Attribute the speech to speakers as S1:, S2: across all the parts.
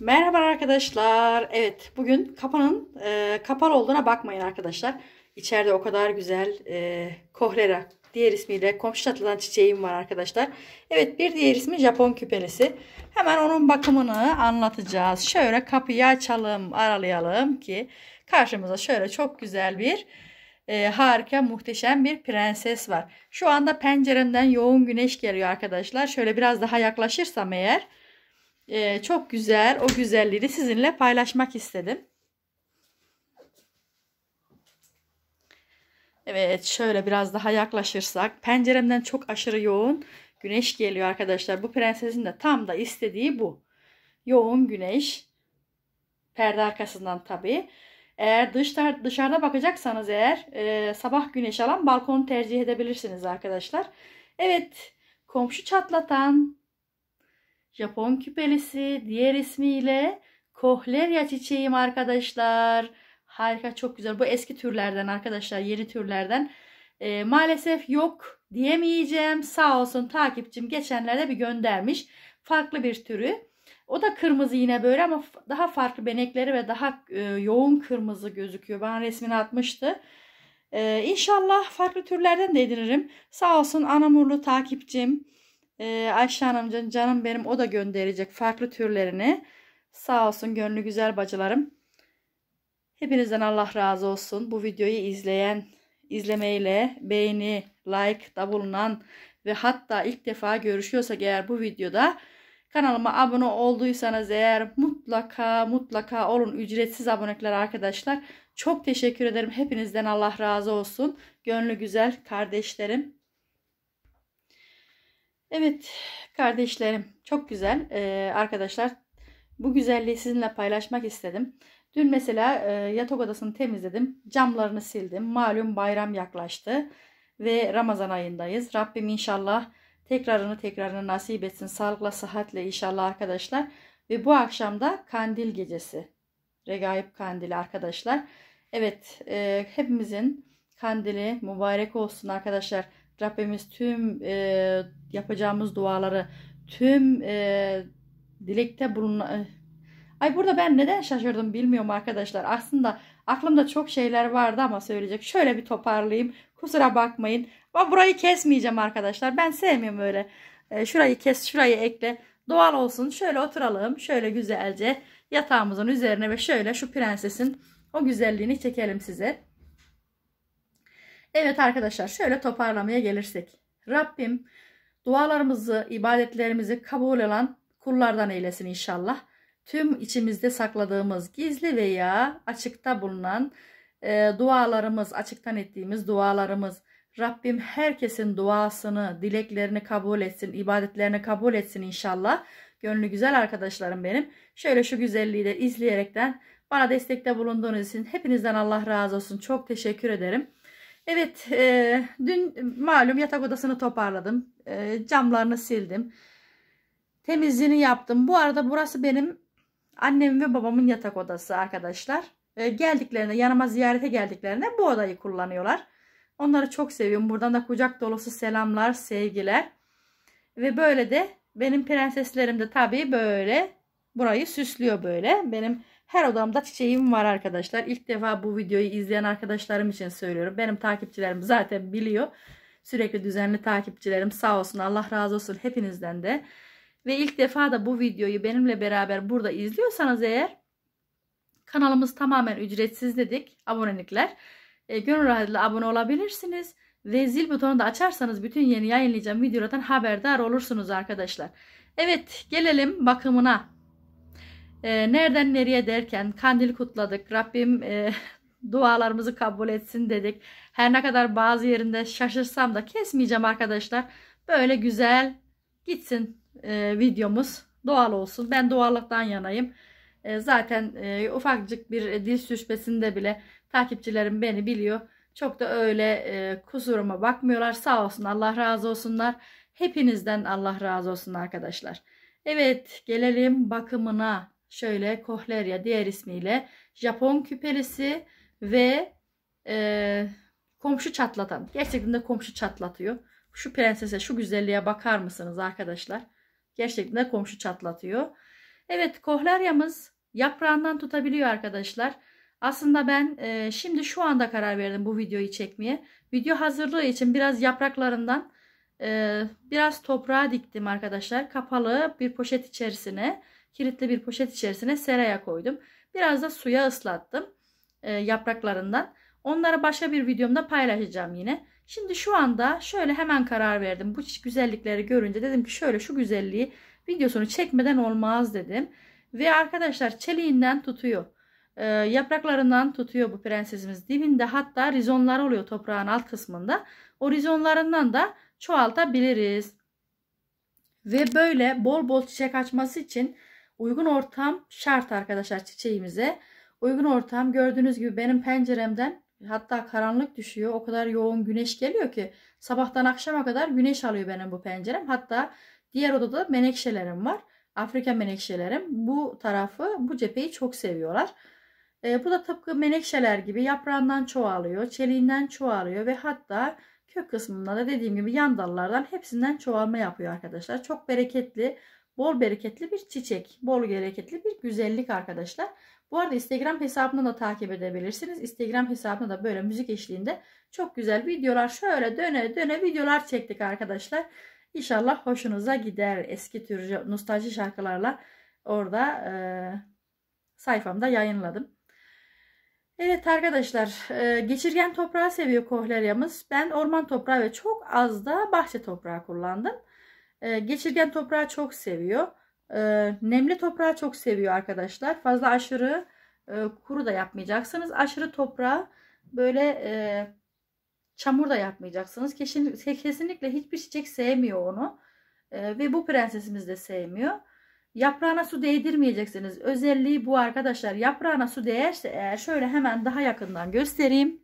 S1: Merhaba arkadaşlar. Evet bugün kapanın e, kapalı olduğuna bakmayın arkadaşlar. İçeride o kadar güzel e, kohlera diğer ismiyle komşu çatıdan çiçeğim var arkadaşlar. Evet bir diğer ismi Japon küpelisi. Hemen onun bakımını anlatacağız. Şöyle kapıyı açalım aralayalım ki karşımıza şöyle çok güzel bir e, harika muhteşem bir prenses var. Şu anda penceremden yoğun güneş geliyor arkadaşlar. Şöyle biraz daha yaklaşırsam eğer e, çok güzel o güzelliği sizinle paylaşmak istedim. Evet şöyle biraz daha yaklaşırsak penceremden çok aşırı yoğun güneş geliyor arkadaşlar. Bu prensesin de tam da istediği bu. Yoğun güneş. Perde arkasından tabi. Eğer dışarı, dışarıda bakacaksanız eğer e, sabah güneş alan balkonu tercih edebilirsiniz arkadaşlar. Evet komşu çatlatan Japon küpelisi diğer ismiyle kohlerya çiçeğim arkadaşlar. Harika çok güzel. Bu eski türlerden arkadaşlar yeni türlerden. E, maalesef yok diyemeyeceğim. Sağ olsun takipçim geçenlerde bir göndermiş. Farklı bir türü. O da kırmızı yine böyle ama daha farklı benekleri ve daha e, yoğun kırmızı gözüküyor. Ben resmini atmıştı. Ee, inşallah farklı türlerden de edinirim. Sağ olsun Anamurlu takipçim. Ee, Ayşe Hanım canım benim o da gönderecek farklı türlerini. Sağ olsun gönlü güzel bacılarım. Hepinizden Allah razı olsun. Bu videoyu izleyen, izlemeyle beğeni, like da bulunan ve hatta ilk defa görüşüyorsak eğer bu videoda kanalıma abone olduysanız eğer mutlaka mutlaka olun ücretsiz abonelikler arkadaşlar. Çok teşekkür ederim. Hepinizden Allah razı olsun. Gönlü güzel kardeşlerim. Evet kardeşlerim çok güzel ee, arkadaşlar bu güzelliği sizinle paylaşmak istedim. Dün mesela e, yatak odasını temizledim camlarını sildim malum bayram yaklaştı ve Ramazan ayındayız. Rabbim inşallah tekrarını tekrarını nasip etsin sağlıkla sıhhatle inşallah arkadaşlar. Ve bu akşam da kandil gecesi regaib kandili arkadaşlar. Evet e, hepimizin kandili mübarek olsun arkadaşlar. Rabbimiz tüm e, yapacağımız duaları, tüm e, dilekte bulun. Ay burada ben neden şaşırdım bilmiyorum arkadaşlar. Aslında aklımda çok şeyler vardı ama söyleyecek. Şöyle bir toparlayayım. Kusura bakmayın. Ama burayı kesmeyeceğim arkadaşlar. Ben sevmiyorum öyle. E, şurayı kes, şurayı ekle. Doğal olsun. Şöyle oturalım. Şöyle güzelce yatağımızın üzerine ve şöyle şu prensesin o güzelliğini çekelim size. Evet arkadaşlar şöyle toparlamaya gelirsek. Rabbim dualarımızı, ibadetlerimizi kabul olan kullardan eylesin inşallah. Tüm içimizde sakladığımız gizli veya açıkta bulunan e, dualarımız, açıktan ettiğimiz dualarımız, Rabbim herkesin duasını, dileklerini kabul etsin, ibadetlerini kabul etsin inşallah. Gönlü güzel arkadaşlarım benim. Şöyle şu güzelliği de izleyerekten bana destekte bulunduğunuz için hepinizden Allah razı olsun. Çok teşekkür ederim. Evet e, dün malum yatak odasını toparladım. E, camlarını sildim. Temizliğini yaptım. Bu arada burası benim annemin ve babamın yatak odası arkadaşlar. E, geldiklerinde yanıma ziyarete geldiklerinde bu odayı kullanıyorlar. Onları çok seviyorum. Buradan da kucak dolusu selamlar, sevgiler. Ve böyle de benim prenseslerim de tabii böyle burayı süslüyor böyle. Benim her odamda çiçeğim var arkadaşlar. İlk defa bu videoyu izleyen arkadaşlarım için söylüyorum. Benim takipçilerim zaten biliyor. Sürekli düzenli takipçilerim sağ olsun. Allah razı olsun hepinizden de. Ve ilk defa da bu videoyu benimle beraber burada izliyorsanız eğer kanalımız tamamen ücretsiz dedik abonelikler. E, gönül rahatlığıyla abone olabilirsiniz. Ve zil butonu da açarsanız bütün yeni yayınlayacağım videolardan haberdar olursunuz arkadaşlar. Evet gelelim bakımına. E, nereden nereye derken kandil kutladık. Rabbim e, dualarımızı kabul etsin dedik. Her ne kadar bazı yerinde şaşırsam da kesmeyeceğim arkadaşlar. Böyle güzel gitsin e, videomuz. Doğal olsun. Ben doğallıktan yanayım. E, zaten e, ufakcık bir dil sürçmesinde bile takipçilerim beni biliyor. Çok da öyle e, kusuruma bakmıyorlar. Sağ olsun Allah razı olsunlar. Hepinizden Allah razı olsun arkadaşlar. Evet gelelim bakımına. Şöyle kohlerya diğer ismiyle Japon küpelisi ve e, komşu çatlatan. Gerçekten de komşu çatlatıyor. Şu prensese şu güzelliğe bakar mısınız arkadaşlar? Gerçekten de komşu çatlatıyor. Evet kohleryamız yaprağından tutabiliyor arkadaşlar. Aslında ben e, şimdi şu anda karar verdim bu videoyu çekmeye. Video hazırlığı için biraz yapraklarından e, biraz toprağa diktim arkadaşlar. Kapalı bir poşet içerisine kilitli bir poşet içerisine seraya koydum. Biraz da suya ıslattım e, yapraklarından. Onları başka bir videomda paylaşacağım yine. Şimdi şu anda şöyle hemen karar verdim. Bu güzellikleri görünce dedim ki şöyle şu güzelliği videosunu çekmeden olmaz dedim. Ve arkadaşlar çeliğinden tutuyor. E, yapraklarından tutuyor bu prensesimiz. Dibinde hatta rizonlar oluyor toprağın alt kısmında. O rizonlarından da çoğaltabiliriz. Ve böyle bol bol çiçek açması için Uygun ortam şart arkadaşlar çiçeğimize. Uygun ortam gördüğünüz gibi benim penceremden hatta karanlık düşüyor. O kadar yoğun güneş geliyor ki sabahtan akşama kadar güneş alıyor benim bu pencerem. Hatta diğer odada menekşelerim var. Afrika menekşelerim bu tarafı bu cepheyi çok seviyorlar. E, bu da tıpkı menekşeler gibi yaprağından çoğalıyor, çeliğinden çoğalıyor ve hatta kök kısmında da dediğim gibi yan dallardan hepsinden çoğalma yapıyor arkadaşlar. Çok bereketli, Bol bereketli bir çiçek. Bol bereketli bir güzellik arkadaşlar. Bu arada Instagram hesabını da takip edebilirsiniz. Instagram hesabına da böyle müzik eşliğinde çok güzel videolar şöyle döne döne videolar çektik arkadaşlar. İnşallah hoşunuza gider. Eski tür nostalji şarkılarla orada e, sayfamda yayınladım. Evet arkadaşlar e, geçirgen toprağı seviyor kohleryamız. Ben orman toprağı ve çok az da bahçe toprağı kullandım. Ee, geçirgen toprağı çok seviyor. Ee, nemli toprağı çok seviyor arkadaşlar. Fazla aşırı e, kuru da yapmayacaksınız. Aşırı toprağı böyle e, çamur da yapmayacaksınız. Kesinlikle, kesinlikle hiçbir çiçek sevmiyor onu. Ee, ve bu prensesimiz de sevmiyor. Yaprağına su değdirmeyeceksiniz. Özelliği bu arkadaşlar. Yaprağına su değerse eğer şöyle hemen daha yakından göstereyim.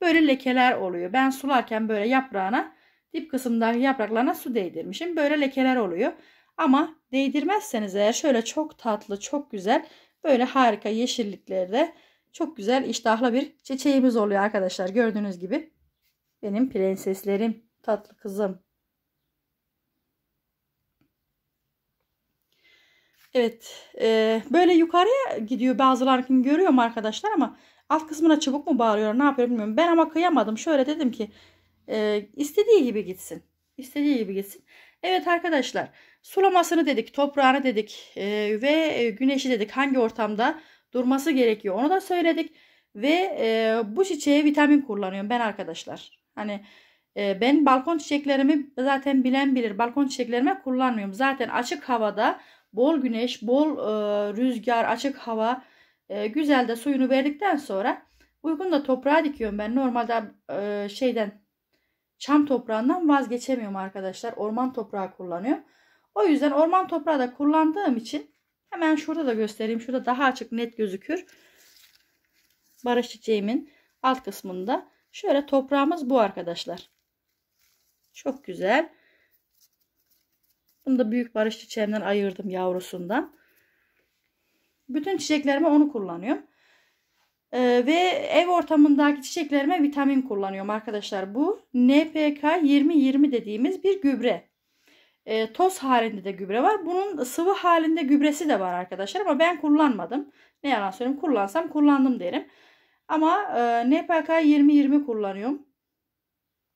S1: Böyle lekeler oluyor. Ben sularken böyle yaprağına dip kısımdaki yapraklarına su değdirmişim. Böyle lekeler oluyor. Ama değdirmezseniz eğer şöyle çok tatlı, çok güzel, böyle harika yeşilliklerde çok güzel iştahlı bir çiçeğimiz oluyor arkadaşlar. Gördüğünüz gibi benim prenseslerim, tatlı kızım. Evet, e, böyle yukarıya gidiyor bazılarını görüyorum arkadaşlar ama alt kısmına çubuk mu bağırıyor ne yapıyor bilmiyorum. Ben ama kıyamadım. Şöyle dedim ki e, istediği gibi gitsin. İstediği gibi gitsin. Evet arkadaşlar sulamasını dedik, toprağını dedik ee, e, ve güneşi dedik hangi ortamda durması gerekiyor onu da söyledik. Ve e, bu çiçeğe vitamin kullanıyorum ben arkadaşlar. Hani e, ben balkon çiçeklerimi zaten bilen bilir balkon çiçeklerime kullanmıyorum. Zaten açık havada bol güneş, bol e, rüzgar, açık hava e, güzel de suyunu verdikten sonra uygun da toprağa dikiyorum ben. Normalde e, şeyden çam toprağından vazgeçemiyorum arkadaşlar. Orman toprağı kullanıyorum. O yüzden orman toprağı da kullandığım için hemen şurada da göstereyim. Şurada daha açık net gözükür. Barış çiçeğimin alt kısmında. Şöyle toprağımız bu arkadaşlar. Çok güzel. Bunu da büyük barış çiçeğimden ayırdım yavrusundan. Bütün çiçeklerimi onu kullanıyorum. Ee, ve ev ortamındaki çiçeklerime vitamin kullanıyorum arkadaşlar. Bu NPK 20-20 dediğimiz bir gübre. Ee, toz halinde de gübre var. Bunun sıvı halinde gübresi de var arkadaşlar ama ben kullanmadım. Ne yalan söyleyeyim kullansam kullandım derim. Ama e, NPK 20-20 kullanıyorum.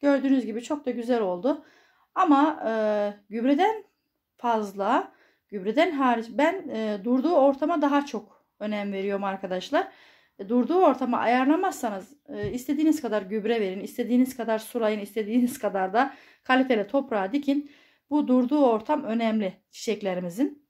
S1: Gördüğünüz gibi çok da güzel oldu. Ama e, gübreden fazla gübreden hariç ben e, durduğu ortama daha çok önem veriyorum arkadaşlar. E, durduğu ortama ayarlamazsanız e, istediğiniz kadar gübre verin, istediğiniz kadar sulayın, istediğiniz kadar da kaliteli toprağa dikin. Bu durduğu ortam önemli çiçeklerimizin.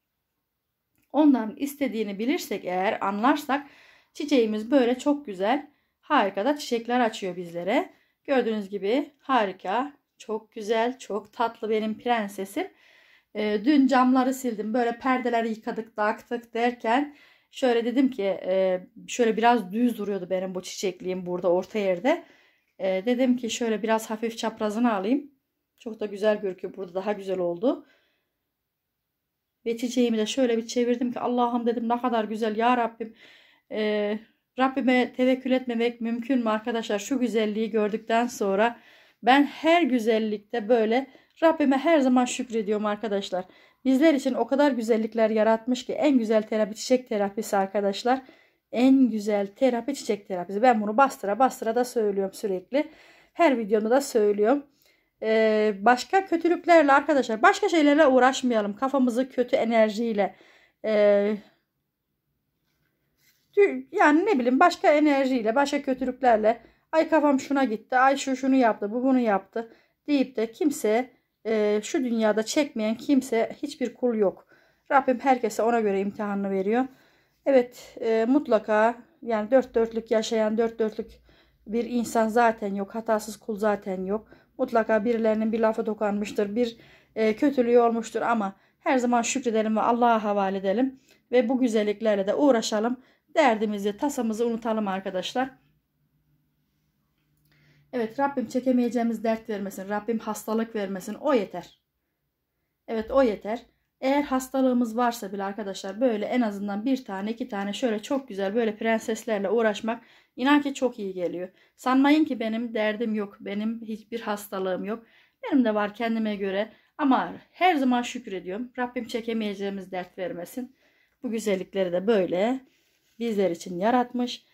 S1: ondan istediğini bilirsek eğer anlarsak çiçeğimiz böyle çok güzel harika da çiçekler açıyor bizlere. Gördüğünüz gibi harika, çok güzel, çok tatlı benim prensesim. E, dün camları sildim böyle perdeleri yıkadık daktık derken Şöyle dedim ki e, şöyle biraz düz duruyordu benim bu çiçekliğim burada orta yerde. E, dedim ki şöyle biraz hafif çaprazını alayım. Çok da güzel görünüyor. Burada daha güzel oldu. Ve çiçeğimi de şöyle bir çevirdim ki Allah'ım dedim ne kadar güzel ya Rabbim. E, Rabbime tevekkül etmemek mümkün mü arkadaşlar? Şu güzelliği gördükten sonra ben her güzellikte böyle Rabbime her zaman şükrediyorum arkadaşlar. Bizler için o kadar güzellikler yaratmış ki en güzel terapi çiçek terapisi arkadaşlar. En güzel terapi çiçek terapisi. Ben bunu bastıra bastıra da söylüyorum sürekli. Her videomda da söylüyorum. Ee, başka kötülüklerle arkadaşlar başka şeylerle uğraşmayalım. Kafamızı kötü enerjiyle e, yani ne bileyim başka enerjiyle başka kötülüklerle ay kafam şuna gitti ay şu şunu yaptı bu bunu yaptı deyip de kimseye e, şu dünyada çekmeyen kimse hiçbir kul yok. Rabbim herkese ona göre imtihanını veriyor. Evet e, mutlaka yani dört dörtlük yaşayan dört dörtlük bir insan zaten yok. Hatasız kul zaten yok. Mutlaka birilerinin bir lafı dokanmıştır. Bir e, kötülüğü olmuştur ama her zaman şükredelim ve Allah'a havale edelim. Ve bu güzelliklerle de uğraşalım. Derdimizi, tasamızı unutalım arkadaşlar. Evet Rabbim çekemeyeceğimiz dert vermesin. Rabbim hastalık vermesin. O yeter. Evet o yeter. Eğer hastalığımız varsa bile arkadaşlar böyle en azından bir tane iki tane şöyle çok güzel böyle prenseslerle uğraşmak inan ki çok iyi geliyor. Sanmayın ki benim derdim yok. Benim hiçbir hastalığım yok. Benim de var kendime göre ama her zaman şükrediyorum. Rabbim çekemeyeceğimiz dert vermesin. Bu güzellikleri de böyle bizler için yaratmış.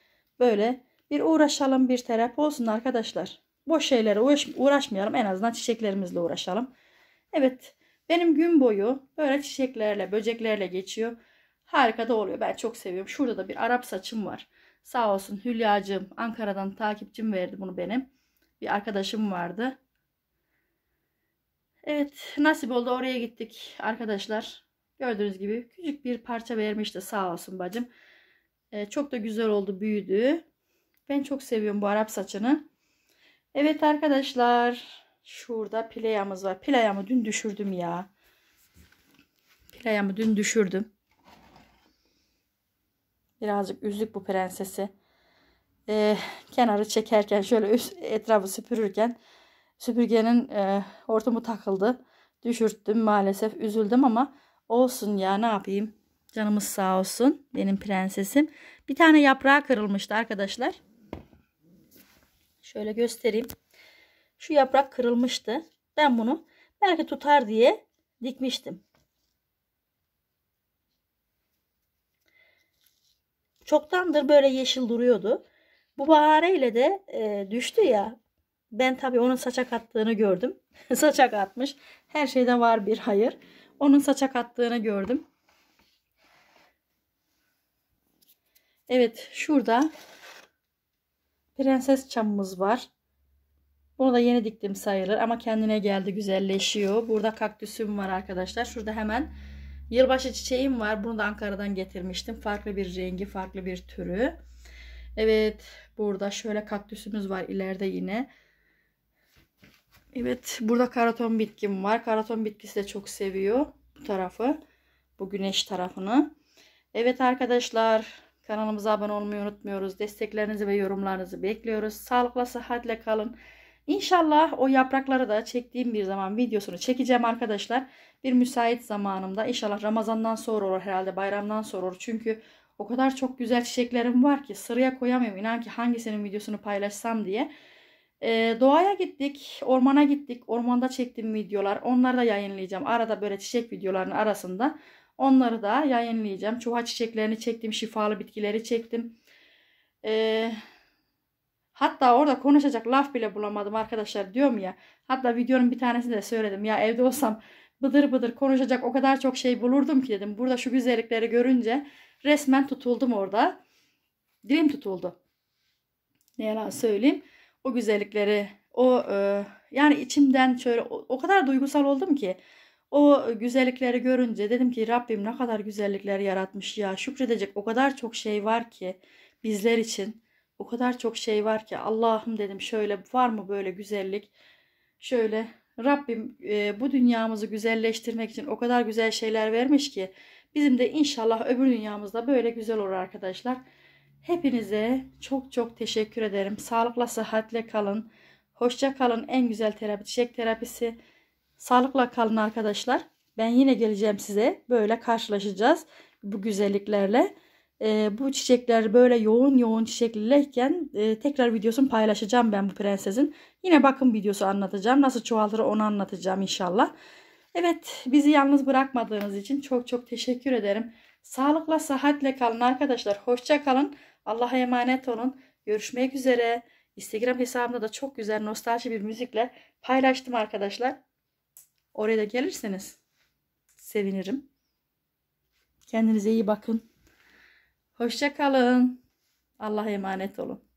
S1: Böyle bir uğraşalım bir terapi olsun arkadaşlar. Boş şeylere uğraş, uğraşmayalım en azından çiçeklerimizle uğraşalım. Evet benim gün boyu böyle çiçeklerle böceklerle geçiyor. Harika da oluyor ben çok seviyorum. Şurada da bir Arap saçım var. Sağ olsun Hülya'cığım Ankara'dan takipçim verdi bunu benim. Bir arkadaşım vardı. Evet nasip oldu oraya gittik arkadaşlar. Gördüğünüz gibi küçük bir parça vermişti sağ olsun bacım. Ee, çok da güzel oldu büyüdü. Ben çok seviyorum bu Arap saçını. Evet arkadaşlar. Şurada pilayamız var. Pilayamı dün düşürdüm ya. Pilayamı dün düşürdüm. Birazcık üzlük bu prensesi. Ee, kenarı çekerken şöyle üst, etrafı süpürürken süpürgenin e, hortumu takıldı. Düşürttüm maalesef üzüldüm ama olsun ya ne yapayım. Canımız sağ olsun benim prensesim. Bir tane yaprağı kırılmıştı arkadaşlar. Şöyle göstereyim. Şu yaprak kırılmıştı. Ben bunu belki tutar diye dikmiştim. Çoktandır böyle yeşil duruyordu. Bu bahareyle de e, düştü ya. Ben tabii onun saçak attığını gördüm. saçak atmış. Her şeyde var bir hayır. Onun saçak attığını gördüm. Evet şurada Prenses çamımız var. Bunu da yeni diktim sayılır ama kendine geldi güzelleşiyor. Burada kaktüsüm var arkadaşlar. Şurada hemen yılbaşı çiçeğim var. Bunu da Ankara'dan getirmiştim. Farklı bir rengi, farklı bir türü. Evet burada şöyle kaktüsümüz var ileride yine. Evet burada karaton bitkim var. Karaton bitkisi de çok seviyor bu tarafı. Bu güneş tarafını. Evet arkadaşlar Kanalımıza abone olmayı unutmuyoruz. Desteklerinizi ve yorumlarınızı bekliyoruz. Sağlıkla sıhhatle kalın. İnşallah o yaprakları da çektiğim bir zaman videosunu çekeceğim arkadaşlar. Bir müsait zamanımda inşallah Ramazan'dan sonra olur herhalde bayramdan sonra olur. Çünkü o kadar çok güzel çiçeklerim var ki sıraya koyamıyorum. İnan ki hangisinin videosunu paylaşsam diye. E, doğaya gittik, ormana gittik. Ormanda çektiğim videolar. Onları da yayınlayacağım. Arada böyle çiçek videolarının arasında Onları da yayınlayacağım. Çuha çiçeklerini çektim. Şifalı bitkileri çektim. Ee, hatta orada konuşacak laf bile bulamadım arkadaşlar diyorum ya. Hatta videonun bir tanesinde de söyledim. Ya evde olsam bıdır bıdır konuşacak o kadar çok şey bulurdum ki dedim. Burada şu güzellikleri görünce resmen tutuldum orada. Dilim tutuldu. Ne yalan söyleyeyim. O güzellikleri o e, yani içimden şöyle o, o kadar duygusal oldum ki o güzellikleri görünce dedim ki Rabbim ne kadar güzellikler yaratmış ya. Şükredecek o kadar çok şey var ki bizler için. O kadar çok şey var ki Allah'ım dedim şöyle var mı böyle güzellik? Şöyle Rabbim e, bu dünyamızı güzelleştirmek için o kadar güzel şeyler vermiş ki bizim de inşallah öbür dünyamızda böyle güzel olur arkadaşlar. Hepinize çok çok teşekkür ederim. Sağlıkla sıhhatle kalın. Hoşça kalın. En güzel terapi çiçek terapisi. Sağlıkla kalın arkadaşlar. Ben yine geleceğim size. Böyle karşılaşacağız bu güzelliklerle. E, bu çiçekler böyle yoğun yoğun çiçekliyken e, tekrar videosunu paylaşacağım ben bu prensesin. Yine bakım videosu anlatacağım. Nasıl çoğaltır onu anlatacağım inşallah. Evet bizi yalnız bırakmadığınız için çok çok teşekkür ederim. Sağlıkla sıhhatle kalın arkadaşlar. Hoşça kalın. Allah'a emanet olun. Görüşmek üzere. Instagram hesabımda da çok güzel nostalji bir müzikle paylaştım arkadaşlar. Oraya da gelirseniz sevinirim. Kendinize iyi bakın. Hoşça kalın. Allah'a emanet olun.